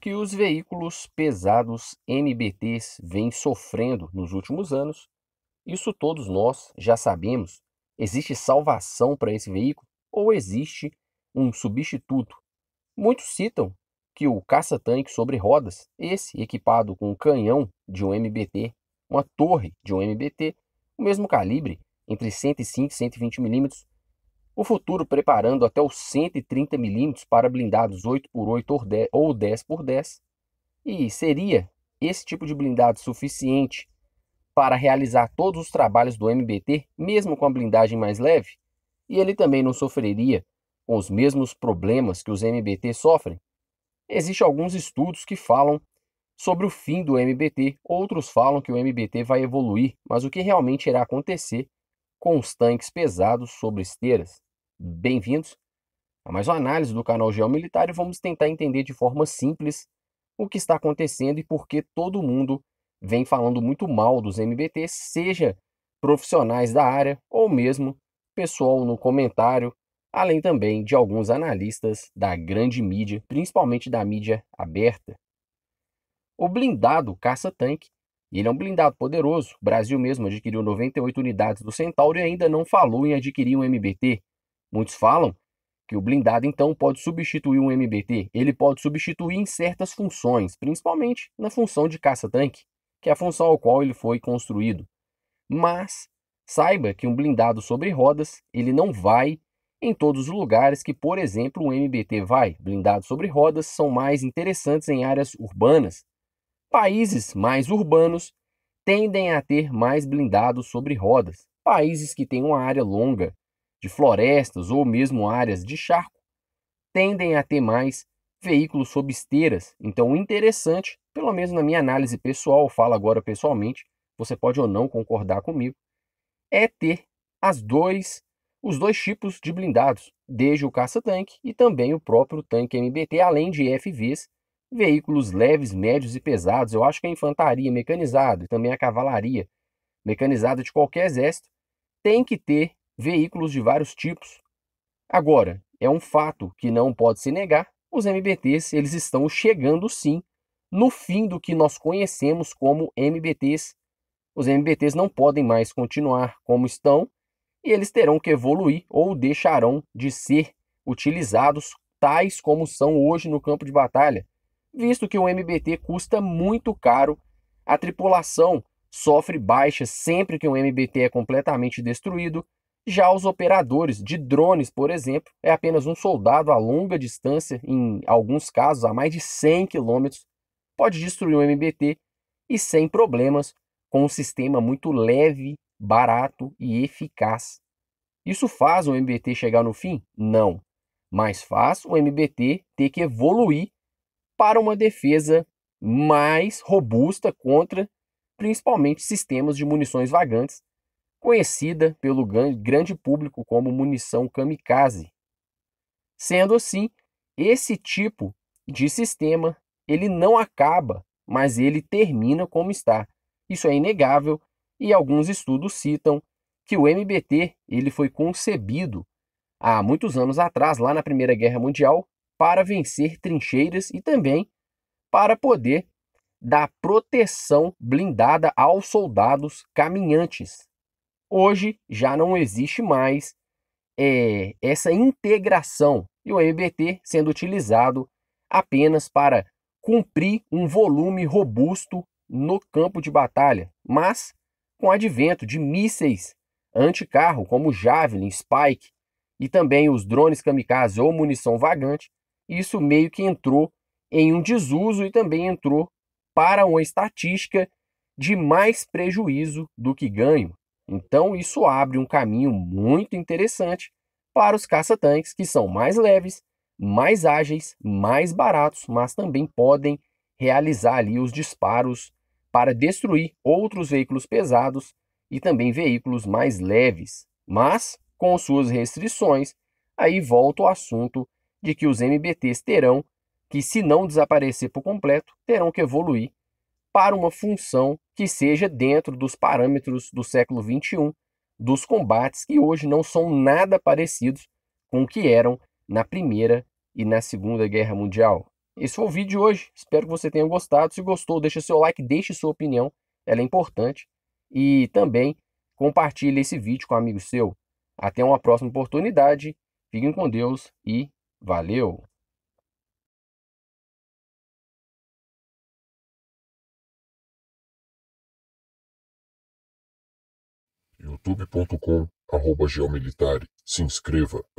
que os veículos pesados MBTs vêm sofrendo nos últimos anos, isso todos nós já sabemos. Existe salvação para esse veículo ou existe um substituto? Muitos citam que o caça-tanque sobre rodas, esse equipado com um canhão de um MBT, uma torre de um MBT, o mesmo calibre, entre 105 e 120 milímetros, o futuro preparando até os 130 milímetros para blindados 8x8 ou 10x10, e seria esse tipo de blindado suficiente para realizar todos os trabalhos do MBT, mesmo com a blindagem mais leve? E ele também não sofreria com os mesmos problemas que os MBT sofrem? Existem alguns estudos que falam sobre o fim do MBT, outros falam que o MBT vai evoluir, mas o que realmente irá acontecer com os tanques pesados sobre esteiras. Bem-vindos a mais uma análise do canal Geomilitar e vamos tentar entender de forma simples o que está acontecendo e por que todo mundo vem falando muito mal dos MBT, seja profissionais da área ou mesmo pessoal no comentário, além também de alguns analistas da grande mídia, principalmente da mídia aberta. O blindado caça-tanque ele é um blindado poderoso. O Brasil mesmo adquiriu 98 unidades do Centauro e ainda não falou em adquirir um MBT. Muitos falam que o blindado então pode substituir um MBT. Ele pode substituir em certas funções, principalmente na função de caça-tanque, que é a função ao qual ele foi construído. Mas saiba que um blindado sobre rodas, ele não vai em todos os lugares que, por exemplo, um MBT vai. Blindados sobre rodas são mais interessantes em áreas urbanas, Países mais urbanos tendem a ter mais blindados sobre rodas. Países que têm uma área longa de florestas ou mesmo áreas de charco tendem a ter mais veículos sob esteiras. Então, interessante, pelo menos na minha análise pessoal, falo agora pessoalmente, você pode ou não concordar comigo, é ter as dois, os dois tipos de blindados, desde o caça-tanque e também o próprio tanque MBT, além de FVs veículos leves, médios e pesados. Eu acho que a infantaria mecanizada e também a cavalaria mecanizada de qualquer exército tem que ter veículos de vários tipos. Agora, é um fato que não pode se negar, os MBTs eles estão chegando sim no fim do que nós conhecemos como MBTs. Os MBTs não podem mais continuar como estão e eles terão que evoluir ou deixarão de ser utilizados tais como são hoje no campo de batalha visto que o MBT custa muito caro, a tripulação sofre baixas sempre que um MBT é completamente destruído, já os operadores de drones, por exemplo, é apenas um soldado a longa distância, em alguns casos a mais de 100 km, pode destruir um MBT e sem problemas, com um sistema muito leve, barato e eficaz. Isso faz o MBT chegar no fim? Não. Mas faz o MBT ter que evoluir para uma defesa mais robusta contra principalmente sistemas de munições vagantes, conhecida pelo grande público como munição kamikaze. Sendo assim, esse tipo de sistema ele não acaba, mas ele termina como está. Isso é inegável e alguns estudos citam que o MBT ele foi concebido há muitos anos atrás, lá na Primeira Guerra Mundial, para vencer trincheiras e também para poder dar proteção blindada aos soldados caminhantes. Hoje já não existe mais é, essa integração e o MBT sendo utilizado apenas para cumprir um volume robusto no campo de batalha, mas com o advento de mísseis anticarro como Javelin, Spike e também os drones kamikaze ou munição vagante, isso meio que entrou em um desuso e também entrou para uma estatística de mais prejuízo do que ganho. Então, isso abre um caminho muito interessante para os caça-tanques que são mais leves, mais ágeis, mais baratos, mas também podem realizar ali os disparos para destruir outros veículos pesados e também veículos mais leves, mas com suas restrições. Aí volta o assunto de que os MBTs terão que, se não desaparecer por completo, terão que evoluir para uma função que seja dentro dos parâmetros do século XXI, dos combates que hoje não são nada parecidos com o que eram na Primeira e na Segunda Guerra Mundial. Esse foi o vídeo de hoje, espero que você tenha gostado. Se gostou, deixa seu like, deixe sua opinião, ela é importante. E também compartilhe esse vídeo com um amigo seu. Até uma próxima oportunidade, fiquem com Deus e Valeu! youtubecom geomilitar Se inscreva.